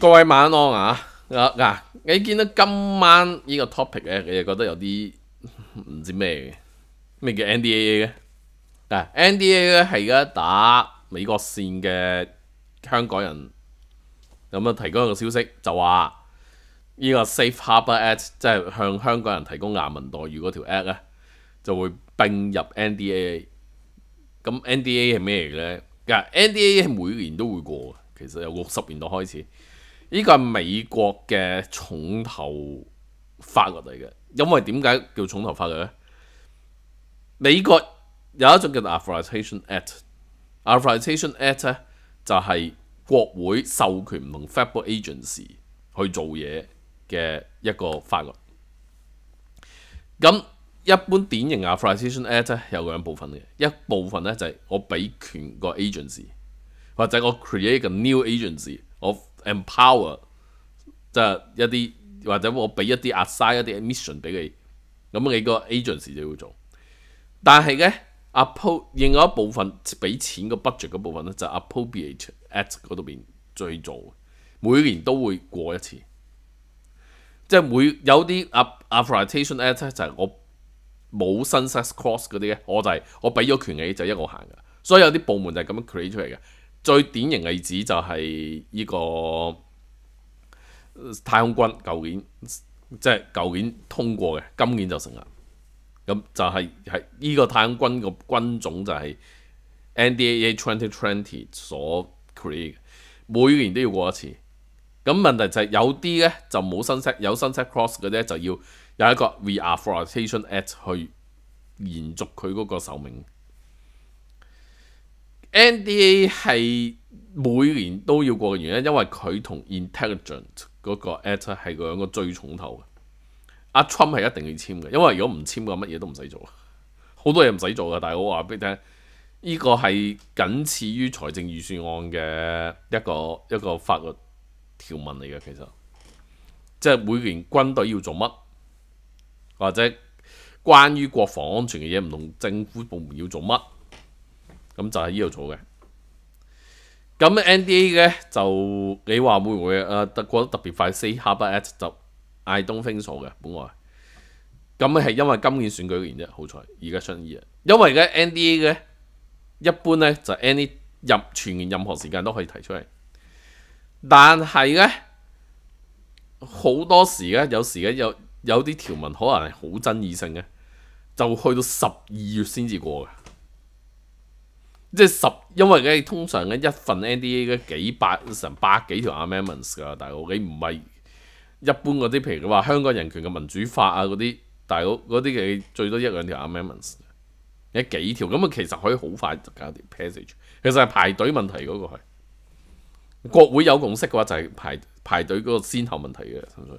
各位晚安啊！嗱，你见到今晚呢个 topic 咧，你又觉得有啲唔知咩嘅咩叫 N D A 嘅？啊，N D A 咧系而家打美国线嘅香港人咁啊，提供一个消息就话呢个 Safe Harbor Act 即系向香港人提供亚文待遇嗰条 Act 咧。就會並入 NDA，咁 NDA 係咩嚟咧？嗱，NDA 係每年都會過嘅，其實由六十年代開始，呢個係美國嘅重頭法律嚟嘅。因為點解叫重頭法律咧？美國有一種叫做 Authorization Act，Authorization Act 咧就係國會授權同 Federal Agency 去做嘢嘅一個法律，咁。一般典型嘅 f u t h o r a t i o n ad 咧有兩部分嘅，一部分咧就係我俾權個 agency 或者我 create 個 new agency，我 empower 即係一啲或者我俾一啲 assign 一啲 mission 俾你，咁你個 agency 就要做。但係咧 a p p r o e 另外一部分俾錢個 budget 嗰部分咧就 appropriate ad 嗰度邊再做，每年都會過一次。即係每有啲啊 a f u r t h o r a t i o n ad 咧就係我。冇新 set cross 嗰啲咧，我就係我俾咗權你，就一路行噶。所以有啲部門就係咁樣 create 出嚟嘅。最典型例子就係呢個太空軍，舊年即係舊年通過嘅，今年就成啦。咁就係係依個太空軍個軍種就係 NDA Twenty Twenty 所 create，每年都要過一次。咁問題就係有啲咧就冇新 set，有新 set cross 嗰啲就要。有一個 we are foritation at 去延續佢嗰個壽命。NDA 係每年都要過嘅原因，因為佢同 intelligent 嗰個 at 係兩個最重頭嘅。阿 Trump 係一定要簽嘅，因為如果唔簽嘅乜嘢都唔使做，好多嘢唔使做嘅。但係我話俾你聽，呢個係僅次於財政預算案嘅一個一個法律條文嚟嘅。其實即係每年軍隊要做乜？或者關於國防安全嘅嘢，唔同政府部門要做乜，咁就喺呢度做嘅。咁 NDA 咧就你話會唔會誒過得特別快？Say 哈 at 就 I don't think so 嘅本來。咁係因為今年選舉嘅原因，好彩而家相依啊。因為咧 NDA 咧一般咧就 any 入全年任何時間都可以提出嚟，但係咧好多時咧有時咧有。有啲條文可能係好爭議性嘅，就去到十二月先至過嘅。即係十，因為咧通常咧一份 NDA 咧幾百成百幾條 amendments 噶，大佬你唔係一般嗰啲，譬如話香港人權嘅民主法啊嗰啲，大佬嗰啲嘅最多一兩條 amendments，一幾條咁啊，其實可以好快搞啲 passage。其實係排隊問題嗰個係國會有共識嘅話，就係排排隊嗰個先後問題嘅，純粹。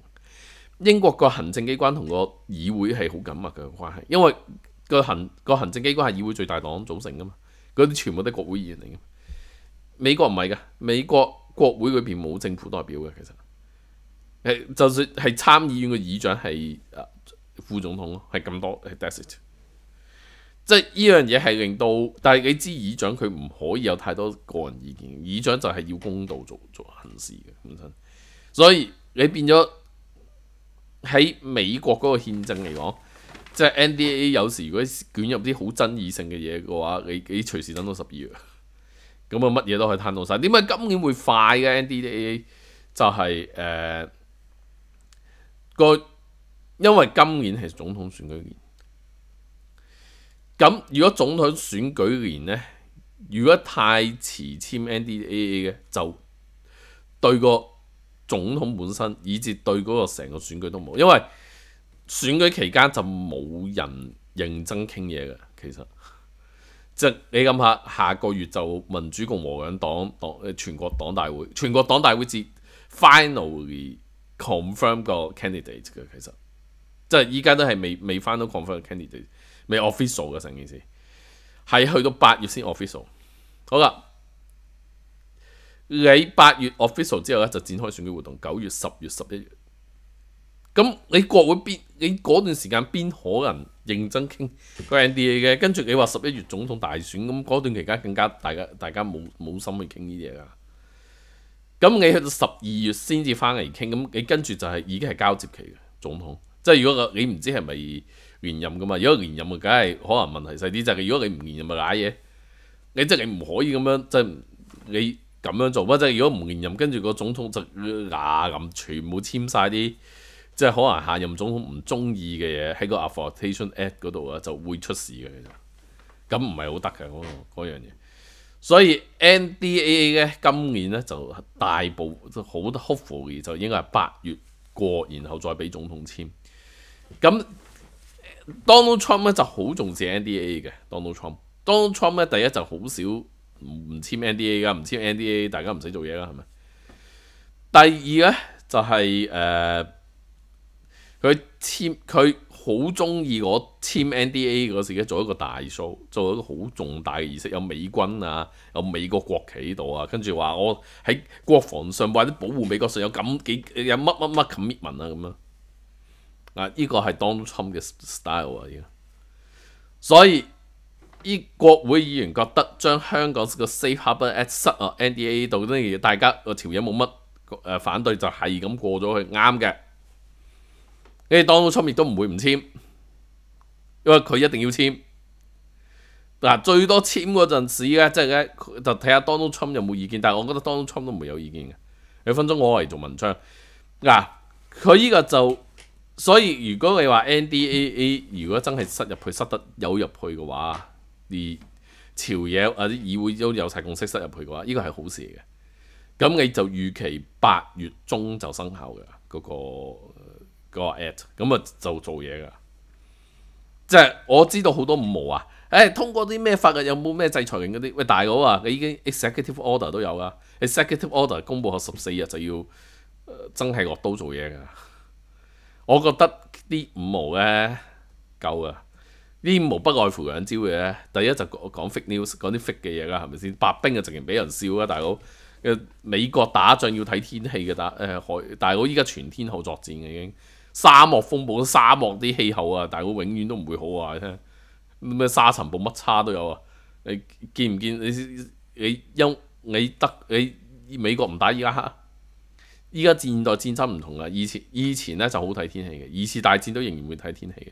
英國個行政機關同個議會係好緊密嘅關係，因為個行個行政機關係議會最大黨組成噶嘛，嗰啲全部都係國會議員嚟嘅。美國唔係嘅，美國國會裏邊冇政府代表嘅，其實係就算係參議院嘅議長係啊副總統咯，係咁多係 d e s e r t 即係呢樣嘢係令到，但係你知議長佢唔可以有太多個人意見，議長就係要公道做做行事嘅本身，所以你變咗。喺美國嗰個憲政嚟講，即係 NDA 有時如果捲入啲好爭議性嘅嘢嘅話，你你隨時等到十二月，咁啊乜嘢都可以攤到晒。點解今年會快嘅 NDA 就係誒個，因為今年係總統選舉年。咁如果總統選舉年咧，如果太遲簽 NDA 嘅，就對個。總統本身，以至對嗰個成個選舉都冇，因為選舉期間就冇人認真傾嘢嘅。其實即你諗下，下個月就民主共和黨黨全國黨大會，全國黨大會至 finally confirm 個 candidate 嘅。其實即係依家都係未未翻到 confirm candidate，未 official 嘅成件事，係去到八月先 o official。好啦。你八月 official 之後咧就展開選舉活動，九月、十月、十一月。咁你國會邊？你嗰段時間邊可能認真傾嗰啲嘢嘅？跟住你話十一月總統大選，咁嗰段期間更加大家大家冇冇心去傾呢啲嘢噶。咁你去到十二月先至翻嚟傾，咁你跟住就係已經係交接期嘅總統。即係如果個你唔知係咪連任噶嘛？如果連任啊，梗係可能問題細啲。就係如果你唔連任咪賴嘢，你即係你唔可以咁樣即係你。咁樣做，即係如果唔連任，跟住個總統就嗱咁，全部簽晒啲即係可能下任總統唔中意嘅嘢喺個 a f f o r d a t i o n Act 嗰度啊，就會出事嘅。其實咁唔係好得嘅嗰樣嘢。所以 NDA 咧今年咧就大部都好 hopeful 嘅，就應該係八月過，然後再俾總統簽。咁 Donald Trump 咧就好重視 NDA 嘅。Donald Trump，Donald Trump 咧第一就好少。唔簽 NDA 噶，唔簽 NDA，大家唔使做嘢啦，係咪？第二咧就係誒，佢簽佢好中意我簽 NDA 嗰時咧，做一個大 show，做一個好重大嘅儀式，有美軍啊，有美國國旗度啊，跟住話我喺國防上或者保護美國上有咁幾有乜乜乜 commitment 啊咁啊！啊，依個係 Trump 嘅 style 啊，所以。依國會議員覺得將香港個 safe harbour at 塞啊 NDA 度咧，大家個條嘢冇乜誒反對，就係咁過咗去，啱嘅。你 Donald Trump 亦都唔會唔簽，因為佢一定要簽嗱，最多簽嗰陣時咧，即係咧就睇下 Donald Trump 有冇意見，但係我覺得 Donald Trump 都冇有意見嘅。兩分鐘我嚟做文章。嗱，佢依個就所以，如果你話 NDAA 如果真係塞入去塞得有入去嘅話。啲朝野啊啲議會都有曬共識塞入去嘅話，呢個係好事嘅。咁你就預期八月中就生效嘅嗰個嗰個 at，咁啊就做嘢噶。即係我知道好多五毛啊，誒通過啲咩法律有冇咩制裁型嗰啲？喂大佬啊，你已經 executive order 都有啦，executive order 公佈後十四日就要真係落刀做嘢噶。我覺得啲五毛咧夠啊。呢無不外乎兩招嘅，第一就講講 fake news，講啲 fake 嘅嘢啦，係咪先？白冰啊，直情俾人笑啊，大佬。美國打仗要睇天氣嘅打，誒海，大佬依家全天候作戰嘅已經。沙漠風暴沙漠啲氣候啊，大佬永遠都唔會好啊，你聽。咩沙塵暴乜叉都有啊？你見唔見？你你因你得你美國唔打依家，依家現代戰爭唔同啦。以前以前咧就好睇天氣嘅，二次大戰都仍然會睇天氣嘅。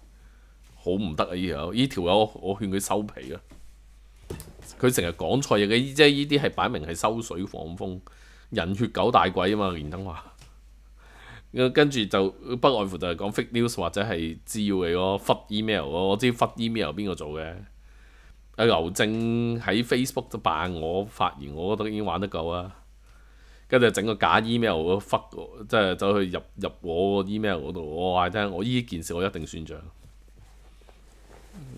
好唔得啊！依條依條友，我勸佢收皮啊！佢成日講錯嘢嘅，依即係依啲係擺明係收水防風人血狗大鬼啊嘛！連登話，跟住就不外乎就係講 fake news 或者係資料嚟咯，忽 email 咯，我知忽 email 邊個做嘅阿牛正喺 Facebook 都扮我發言，我覺得已經玩得夠啊！跟住整個假 email 去忽即係走去入入我 email 嗰度，我話聽我依件事我一定算賬。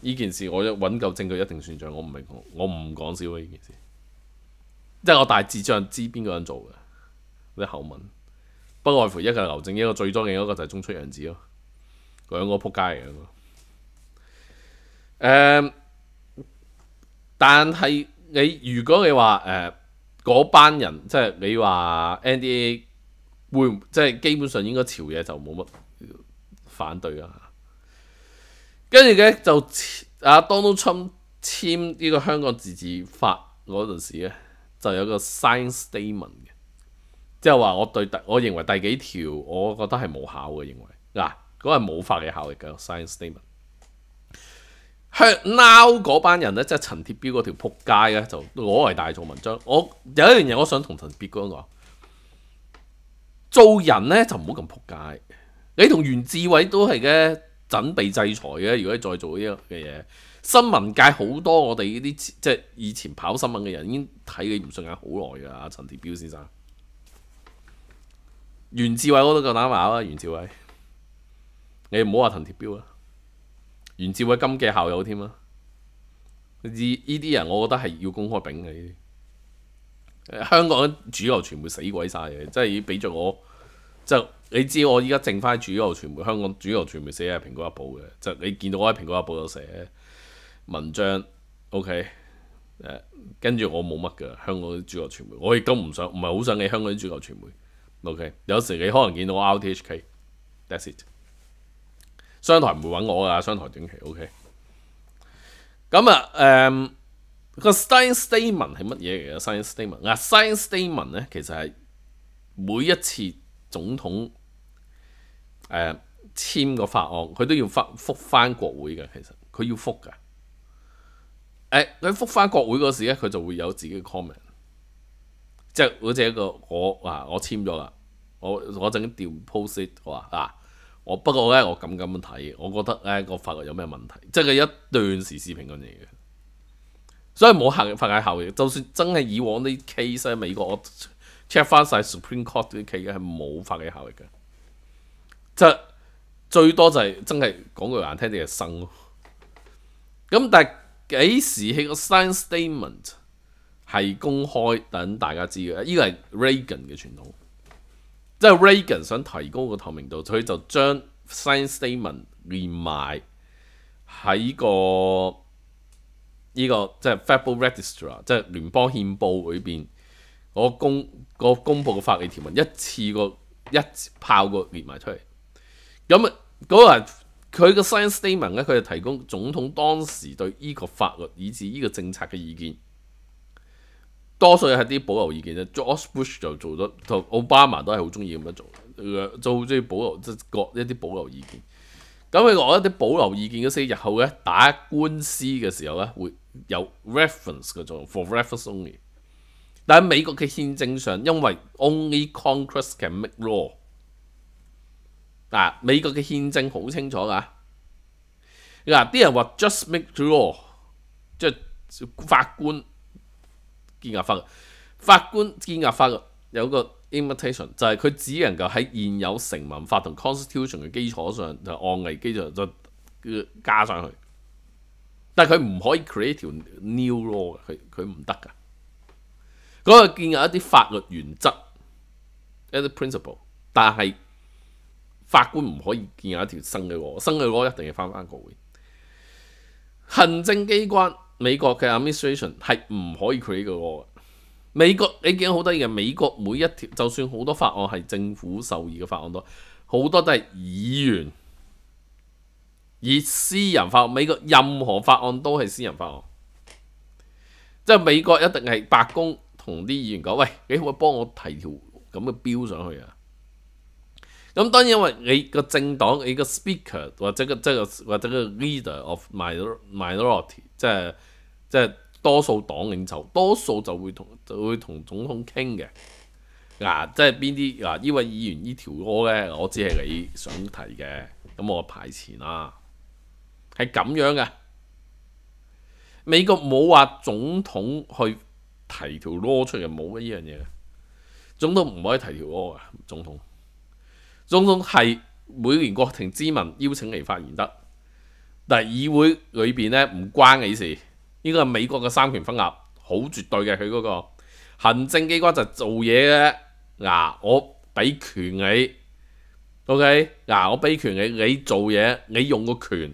呢件事我一揾夠證據一定算仗，我唔明我我唔講笑呢件事，即係我大致障知邊個人做嘅，啲口吻不外乎一個劉正英，一個最多嘅一個就係中出洋子咯，兩個撲街嘅。誒，但係你如果你話誒嗰班人即係你話 NDA 會即係基本上應該朝嘢就冇乜反對啊！跟住咧就阿 Donald Trump 簽呢個香港自治法嗰陣時咧，就有個 sign statement 嘅，即係話我對我認為第幾條我覺得係冇效嘅，認為嗱嗰係冇法嘅效力嘅 sign statement。向鬧嗰班人咧，即係陳鐵標嗰條撲街咧，就攞嚟大做文章。我有一样嘢，我想同陳鐵光講，做人咧就唔好咁扑街。你同袁志伟都係嘅。準備制裁嘅，如果再做呢啲嘅嘢，新聞界好多我哋呢啲即係以前跑新聞嘅人已經睇你唔順眼好耐㗎啦。陳鐵彪先生，袁志偉我都夠膽咬啦，袁志偉，你唔好話陳鐵彪啦，袁志偉金嘅校友添啊，呢依啲人我覺得係要公開炳嘅。香港主流全部死鬼曬嘅，真係俾著我。就你知我依家剩翻主流媒香港主流媒寫係《蘋果日報》嘅，就你見到我喺《蘋果日報》度寫文章，OK，誒，跟住我冇乜嘅香港啲主流媒我亦都唔想，唔係好想你香港啲主流媒 o k 有時你可能見到 u T H K，That's it。商台唔會揾我噶，商台短期 OK。咁啊誒，個 sign statement 係乜嘢嚟嘅？sign statement 啊，sign statement 咧，其實係每一次。總統誒簽個法案，佢都要覆覆翻國會嘅，其實佢要覆嘅。誒，佢覆翻國會嗰時咧，佢就會有自己嘅 comment，即係嗰似一個我啊，我簽咗啦，我我陣調 post 嘅話嗱，我不過咧，我咁咁睇，我覺得咧個法律有咩問題，即係一段視視頻嚟嘅，所以冇嚇法界效嘅，就算真係以往啲 case 喺美國，我。check 翻晒 Supreme Court 啲企嘅係冇法律效力嘅，即最多就係真係講句難聽啲係生咯。咁但係幾時起個 sign statement 係公開等大家知嘅？依個係 Reagan 嘅傳統，即係 Reagan 想提高個透明度，所以就將 sign statement 連埋喺個呢個即係 Federal Register，即係聯邦憲報裏邊。我公個公布嘅法理條文一次個一炮個連埋出嚟，咁啊嗰個佢個 sign statement 咧，佢就提供總統當時對呢個法律以至呢個政策嘅意見，多數係啲保留意見啫。George Bush 就做咗，同奧巴馬都係好中意咁樣做，做好中意保留即係各一啲保留意見。咁佢攞一啲保留意見嗰時日後咧打官司嘅時候咧會有 reference 作用 for reference only。但喺美國嘅憲政上，因為 only Congress can make law，嗱，美國嘅憲政好清楚㗎。嗱，啲人話 just make law，即係法官立法律，法官立法律有個 imitation，就係佢只能夠喺現有成文法同 constitution 嘅基礎上，就案例基礎就加上去。但係佢唔可以 create 條 new law，佢佢唔得㗎。嗰個建有一啲法律原則一啲 principle，但係法官唔可以建有一條新嘅歌，新嘅歌一定要翻翻國會行政機關美國嘅 administration 係唔可以 create 嘅嘅。美國你見好得意嘅，美國每一條就算好多法案係政府授意嘅法案都好多都係議員而私人法案。美國任何法案都係私人法案，即係美國一定係白宮。同啲議員講：喂，你可唔可以幫我提條咁嘅標上去啊？咁當然，因為你個政黨、你個 speaker 或者個即係或者個 leader of m i n o r i t y 即係即係多數黨領袖，多數就會同就會同總統傾嘅。嗱，即係邊啲嗱？呢位議員呢條歌咧，我知係你想提嘅，咁我排前啦。係咁樣嘅，美國冇話總統去。提條羅出嚟冇乜依樣嘢，總統唔可以提條羅啊。總統總統係每年國庭之民邀請嚟發言得，但係議會裏邊咧唔關你事。呢個係美國嘅三權分立，好絕對嘅。佢嗰個行政機關就做嘢嘅嗱，我俾權你，O K 嗱，我俾權你，你做嘢，你用個權。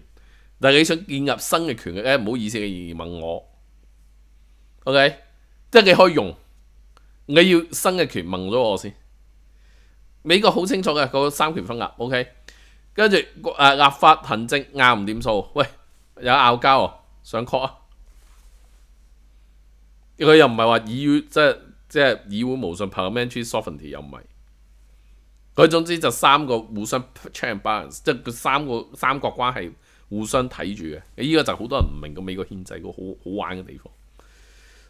但係你想建立新嘅權力咧，唔好意思，你問我，O K。即係你可以用，你要新嘅權問咗我先。美國好清楚嘅個三权分壓，OK。跟住诶立法、行政啱唔掂數？喂，有拗交哦，想 call 啊！佢又唔係話以於即係即系以会无信 p a r m a n e n t r y sovereignty 又唔係。佢總之就三個互相 check a n balance，即係佢三個三角關係互相睇住嘅。依個就好多人唔明個美國宪制個好好玩嘅地方。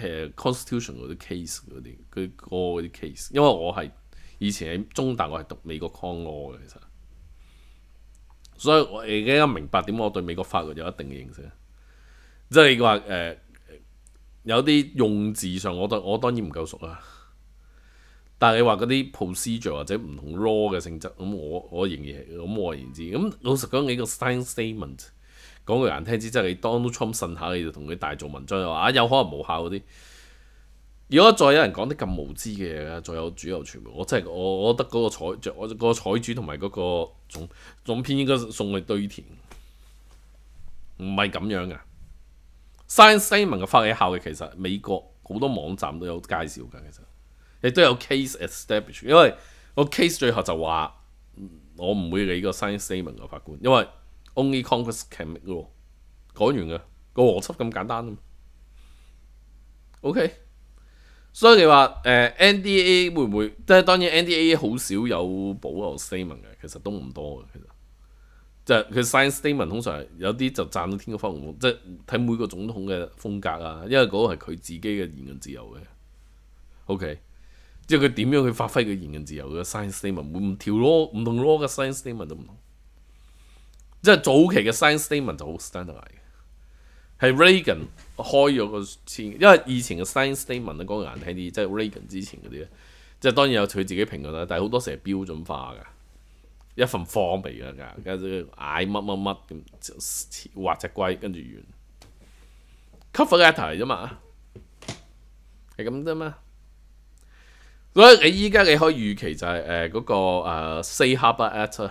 誒 constitution 嗰啲 case 嗰啲，佢個嗰啲 case，因為我係以前喺中大，我係讀美國 con law 嘅，其實，所以我而家明白點解我對美國法律有一定嘅認識。即係話誒，有啲用字上，我我當然唔夠熟啦。但係話嗰啲 procedure 或者唔同 law 嘅性質，咁我我仍然咁我然之。咁老實講，你個 sign statement。講句難聽啲，即係你 Donald Trump 信下，你就同佢大做文章，又話啊有可能無效嗰啲。如果再有人講啲咁無知嘅嘢，再有主流傳媒，我真係我我覺得嗰個彩著，我個彩主同埋嗰個總總編應該送去堆填，唔係咁樣噶。Science statement 嘅效起效嘅，其實美國好多網站都有介紹嘅，其實亦都有 case e s t a b l i s h e 因為個 case 最後就話我唔會理個 science statement 嘅法官，因為。Only Congress can make 咯，講完嘅個邏輯咁簡單啊嘛。OK，所以你話誒 NDA 會唔會？即係當然 NDA 好少有保留 statement 嘅，其實都唔多嘅。其實就佢 sign statement 通常有啲就賺天國花紅，即係睇每個總統嘅風格啊。因為嗰個係佢自己嘅言論自由嘅。OK，即係佢點樣去發揮佢言論自由嘅 sign statement？唔條 law 唔同 law 嘅 sign statement 都唔同。即係早期嘅 science statement 就好 standard 嘅，係 Reagan 開咗個先，因為以前嘅 science statement 咧講嘅難聽啲，即係 Reagan 之前嗰啲咧，即係當然有佢自己評論啦，但係好多時係標準化嘅一份貨嚟㗎，噶，跟住嗌乜乜乜咁，畫只龜跟住完 cover letter 嚟啫嘛，係咁啫嘛，所以你依家你可以預期就係誒嗰個誒 say h u b l letter。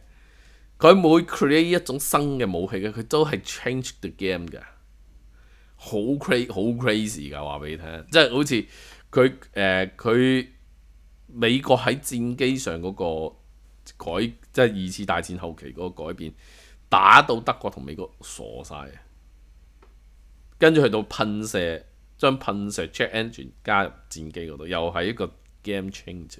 佢每 create 一種新嘅武器嘅，佢都係 change the game 嘅，好 crazy，好 crazy 噶，話俾你聽，即係好似佢誒佢美國喺戰機上嗰個改，即係二次大戰後期嗰個改變，打到德國同美國傻晒。跟住去到噴射，將噴射 c h e c k engine 加入戰機嗰度，又係一個 game changer。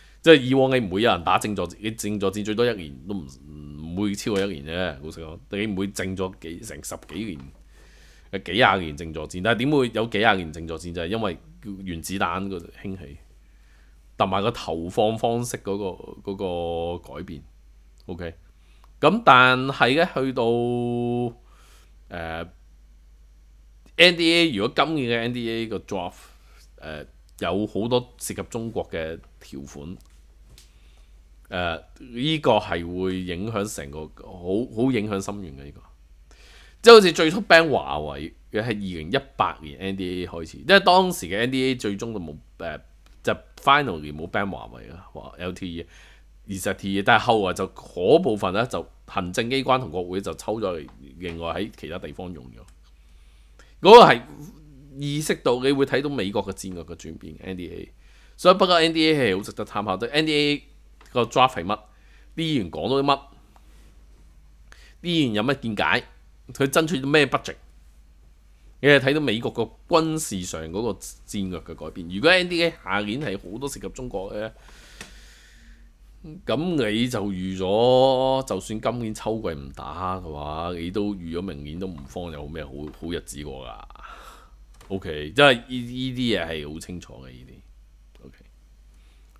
即係以往你唔會有人打正坐戰，你正坐戰最多一年都唔唔會超過一年啫。老識講，你唔會正坐幾成十幾年，誒幾廿年正坐戰。但係點會有幾廿年正坐戰？就係因為原子彈個興起，同埋個投放方式嗰個個改變。OK，咁但係咧去到誒 NDA，如果今年嘅 NDA 個 drop 誒有好多涉及中國嘅條款。誒呢個係會影響成個好好影響深願嘅呢個，即係好似最初 ban 華為，嘅係二零一八年 NDA 開始，因為當時嘅 NDA 最終就冇誒，就 finally 冇 ban 華為話 l t e 二十 T，但係後來就嗰部分咧就行政機關同國會就抽咗，另外喺其他地方用咗。嗰個係意識到你會睇到美國嘅戰略嘅轉變 NDA，所以不過 NDA 係好值得參考，對 NDA。個 draft 系乜？啲議員講到啲乜？啲議員有乜見解？佢爭取啲咩 budget。你係睇到美國個軍事上嗰個戰略嘅改變。如果 NDA 下年係好多涉及中國嘅，咁你就預咗，就算今年秋季唔打嘅話，你都預咗明年都唔方有咩好好日子過㗎。OK，真係呢啲嘢係好清楚嘅呢啲。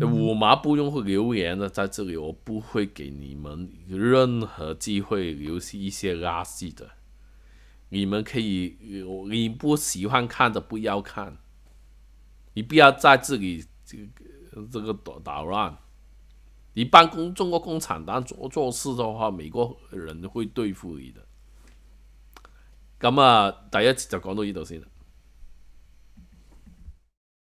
我麻不用会留言的，在这里我不会给你们任何机会留一些垃圾的。你们可以，你不喜欢看的不要看，你不要在这里这个这个捣捣乱。你办工中国共产党做做事的话，美国人会对付你的。咁啊，第一次就讲到依度先啦。